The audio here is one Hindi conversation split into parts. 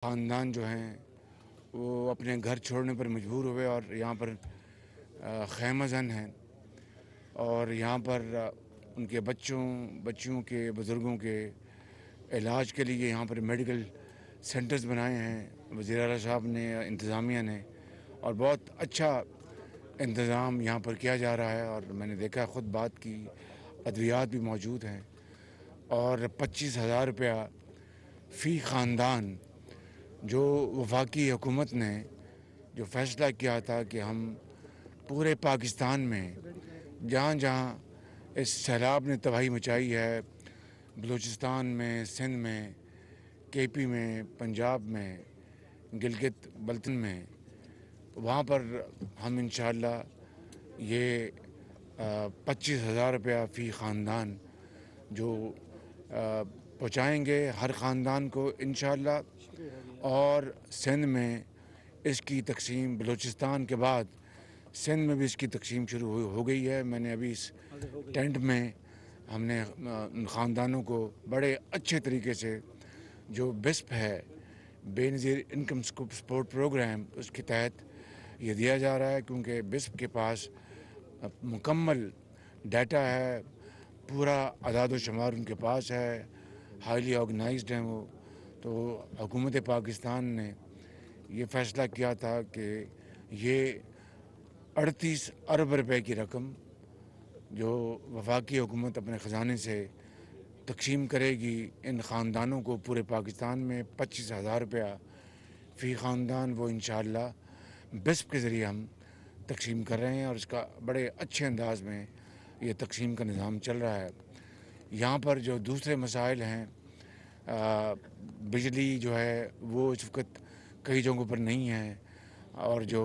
खानदान जो हैं वो अपने घर छोड़ने पर मजबूर हुए और यहाँ पर ख़ैम जन हैं और यहाँ पर उनके बच्चों बच्चियों के बुज़ुर्गों के इलाज के लिए यहाँ पर मेडिकल सेंटर्स बनाए हैं वज़ी अल साहब ने इंतज़ामिया ने और बहुत अच्छा इंतज़ाम यहाँ पर किया जा रहा है और मैंने देखा ख़ुद बात की अद्वियात भी मौजूद हैं और पच्चीस हज़ार रुपया फ़ी ख़ानदान जो वफाकी हुकूमत ने जो फैसला किया था कि हम पूरे पाकिस्तान में जहाँ जहाँ इस सैलाब ने तबाही मचाई है बलूचिस्तान में सिंध में के पी में पंजाब में गिलगित बल्तन में वहाँ पर हम इन ये पच्चीस हज़ार रुपया फ़ी ख़ानदान जो पहुँचाएँगे हर ख़ानदान को इन और सिंध में इसकी तकसीम बलूचिस्तान के बाद सिंध में भी इसकी तकसीम शुरू हो, गई है मैंने अभी इस टेंट में हमने उन ख़ानदानों को बड़े अच्छे तरीके से जो बिस्प है बेनज़ीर इनकम सपोर्ट प्रोग्राम उसके तहत ये दिया जा रहा है क्योंकि बिस्प के पास मुकम्मल डाटा है पूरा अदाद शुमार उनके पास है हाईली ऑर्गेनाइज हैं वो तो हुकूमत पाकिस्तान ने ये फैसला किया था कि ये अड़तीस अरब रुपए की रकम जो वफाकी हुकूमत अपने ख़जाने से तकसीम करेगी इन ख़ानदानों को पूरे पाकिस्तान में पच्चीस हज़ार रुपया फ़ी ख़ानदान वो इन बिस्प के ज़रिए हम तकसीम कर रहे हैं और इसका बड़े अच्छे अंदाज में ये तकसीम का निज़ाम चल रहा है यहाँ पर जो दूसरे मसाइल हैं बिजली जो है वो इस वक्त कई जगहों पर नहीं है और जो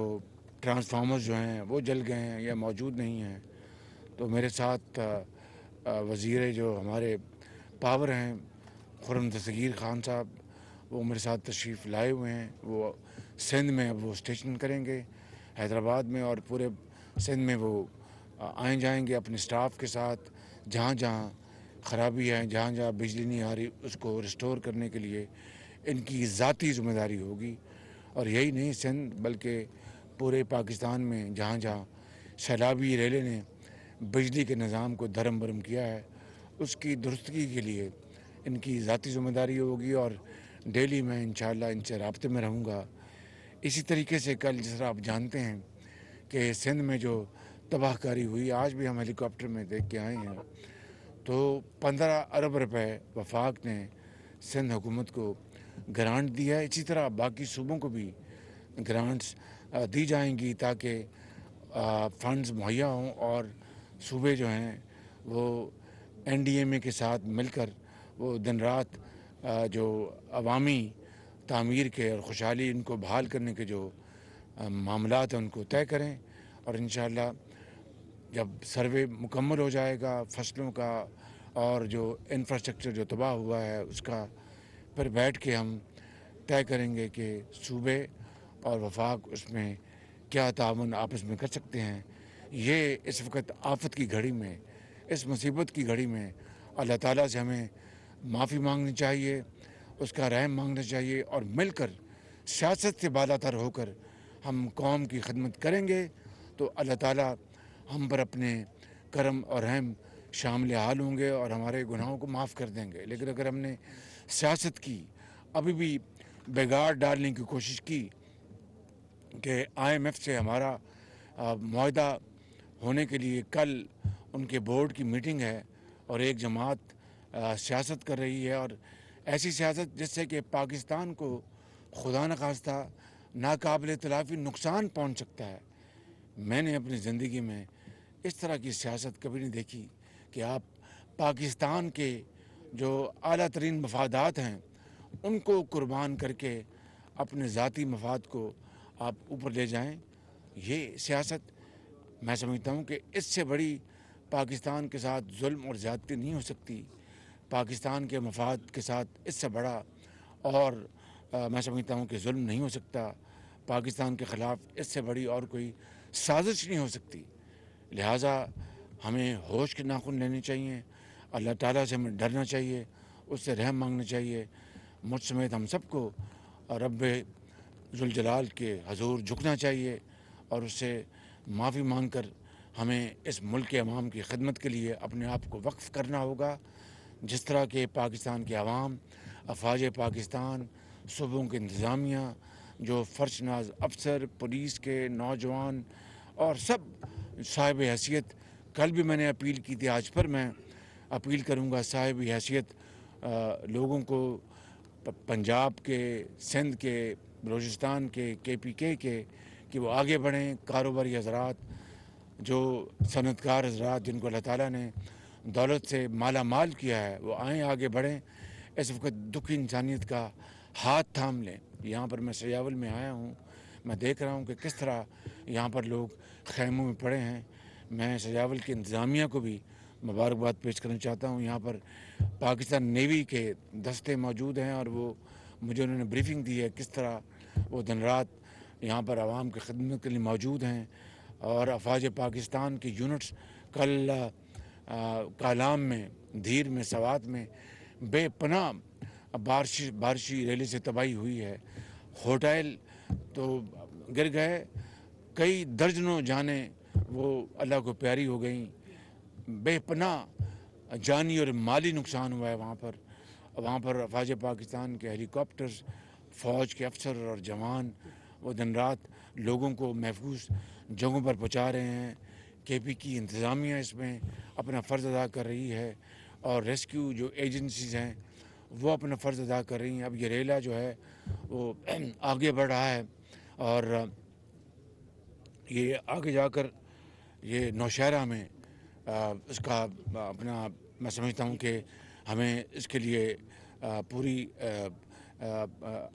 ट्रांसफार्मर्स जो हैं वो जल गए हैं या मौजूद नहीं हैं तो मेरे साथ वज़ीर जो हमारे पावर हैं खुरम दसगीर खान साहब वो मेरे साथ तशरीफ़ लाए हुए हैं वो सिंध में अब वो स्टेशन करेंगे हैदराबाद में और पूरे सिंध में वो आए जाएंगे अपने स्टाफ के साथ जहाँ जहाँ ख़राबी हैं जहाँ जहाँ बिजली नहीं आ रही उसको रिस्टोर करने के लिए इनकी ज़ाती ज़िम्मेदारी होगी और यही नहीं सिंध बल्कि पूरे पाकिस्तान में जहाँ जहाँ सैलाबी रैले ने बिजली के निज़ाम को धर्म भरम किया है उसकी दुरुस्तगी के लिए इनकी ज़ाती ज़िम्मेदारी होगी और डेली मैं इन इनसे रबते में रहूँगा इसी तरीके से कल जिस आप जानते हैं कि सिंध में जो तबाहकारी हुई आज भी हम हेलीकॉप्टर में देख के आए हैं तो 15 अरब रुपए वफाक ने सिंध हुकूमत को ग्रांट दिया है इसी तरह बाकी सूबों को भी ग्रांट्स दी जाएंगी ताकि फंड्स मुहैया हों और सूबे जो हैं वो एनडीएमए के साथ मिलकर वो दिन रात जो अवामी तमीर के और खुशहाली इनको बहाल करने के जो मामला हैं उनको तय करें और इन जब सर्वे मुकम्मल हो जाएगा फसलों का और जो इंफ्रास्ट्रक्चर जो तबाह हुआ है उसका पर बैठ के हम तय करेंगे कि सूबे और वफाक उसमें क्या तान आपस में कर सकते हैं ये इस वक्त आफत की घड़ी में इस मुसीबत की घड़ी में अल्लाह ताला से हमें माफ़ी मांगनी चाहिए उसका रहम मांगना चाहिए और मिलकर सियासत से बाला होकर हम कौम की खदमत करेंगे तो अल्लाह ताला हम पर अपने करम और अहम शामिल हाल होंगे और हमारे गुनाहों को माफ़ कर देंगे लेकिन अगर हमने सियासत की अभी भी बेगाड़ डालने की कोशिश की कि आईएमएफ से हमारा माहदा होने के लिए कल उनके बोर्ड की मीटिंग है और एक जमात सियासत कर रही है और ऐसी सियासत जिससे कि पाकिस्तान को खुदा न खास्ता नाकबिल तलाफ़ी नुकसान पहुंच सकता है मैंने अपनी ज़िंदगी में इस तरह की सियासत कभी नहीं देखी कि आप पाकिस्तान के जो अली तरीन मफादात हैं उनको कुर्बान करके अपने ज़ाती मफाद को आप ऊपर ले जाएं ये सियासत मैं समझता हूँ कि इससे बड़ी पाकिस्तान के साथ जुल्म और ज़्यादती नहीं हो सकती पाकिस्तान के मफाद के साथ इससे बड़ा और आ, मैं समझता हूँ कि जुल्म नहीं हो सकता पाकिस्तान के ख़िलाफ़ इससे बड़ी और कोई साजिश नहीं हो सकती लिहाजा हमें होश के नाखून लेने चाहिए अल्लाह ताला से हमें डरना चाहिए उससे रहम मांगना चाहिए मुझ समेत हम सबको रब जुलजलाल के हजूर झुकना चाहिए और उससे माफ़ी मांग कर हमें इस मुल्क के अवाम की खदमत के लिए अपने आप को वक्फ़ करना होगा जिस तरह के पाकिस्तान के अवाम अफवाज पाकिस्तान सूबों के इंतज़ामिया जो नाज अफसर पुलिस के नौजवान और सब साहिब हैसियत कल भी मैंने अपील की थी आज पर मैं अपील करूँगा साहिब हैसियत लोगों को पंजाब के सिंध के बलोचिस्तान के के पी के के कि वो आगे बढ़ें कारोबारी हजरात जो सनतकार हजरात जिनको अल्लाह ताला ने दौलत से माला माल किया है वो आएँ आगे बढ़ें इस वक्त दुखी इंसानियत का हाथ थाम लें यहाँ पर मैं सयावल में आया हूँ मैं देख रहा हूँ कि किस तरह यहाँ पर लोग खैमों में पड़े हैं मैं सजावल की इंतज़ामिया को भी मुबारकबाद पेश करना चाहता हूँ यहाँ पर पाकिस्तान नेवी के दस्ते मौजूद हैं और वो मुझे उन्होंने ब्रीफिंग दी है किस तरह वो दिन रात यहाँ पर आवाम की खदमत के लिए मौजूद हैं और अफवाज पाकिस्तान की यूनिट्स कल आ, कालाम में धीर में सवात में बेपना बारिश बारिशी रैली से तबाही हुई है होटल तो गिर गए कई दर्जनों जाने वो अल्लाह को प्यारी हो गई बेपना जानी और माली नुकसान हुआ है वहाँ पर वहाँ पर अफाज पाकिस्तान के हेलीकॉप्टर्स फ़ौज के अफसर और जवान वो दिन रात लोगों को महफूज जगहों पर पहुँचा रहे हैं के पी की इंतज़ामिया इसमें अपना फ़र्ज़ अदा कर रही है और रेस्क्यू जो एजेंसीज हैं वो अपना फ़र्ज़ अदा कर रही हैं अब ये रेला जो है वो आगे बढ़ रहा है और ये आगे जाकर ये नौशहरा में आ, इसका अपना मैं समझता हूँ कि हमें इसके लिए आ, पूरी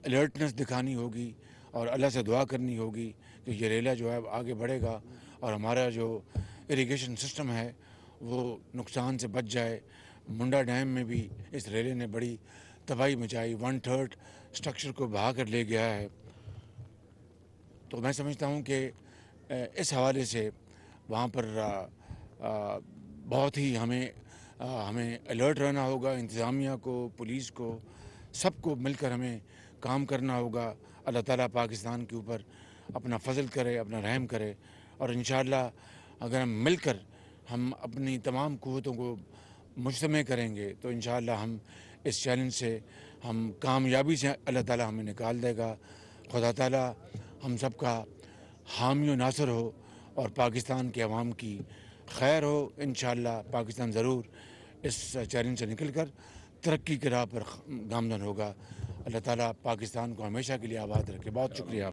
अलर्टनेस दिखानी होगी और अल्लाह से दुआ करनी होगी कि ये रेला जो है आगे बढ़ेगा और हमारा जो इरिगेशन सिस्टम है वो नुकसान से बच जाए मुंडा डैम में भी इस रेले ने बड़ी तबाही मचाई वन थर्ड स्ट्रक्चर को बहा कर ले गया है तो मैं समझता हूँ कि इस हवाले से वहाँ पर बहुत ही हमें हमें अलर्ट रहना होगा इंतज़ामिया को पुलिस को सबको मिलकर हमें काम करना होगा अल्लाह ताला पाकिस्तान के ऊपर अपना फजल करे अपना रहम करे और इन अगर हम मिलकर हम अपनी तमाम क़वतों को मुजतम करेंगे तो इन हम इस चैलेंज से हम कामयाबी से अल्लाह ताला हमें निकाल देगा खुदा ताला हम सब का हामी नासर हो और पाकिस्तान के अवाम की खैर हो इन पाकिस्तान ज़रूर इस चैलेंज से निकल कर तरक्की के राह पर गामजन होगा अल्लाह ताला पाकिस्तान को हमेशा के लिए आबाद रखे बहुत शुक्रिया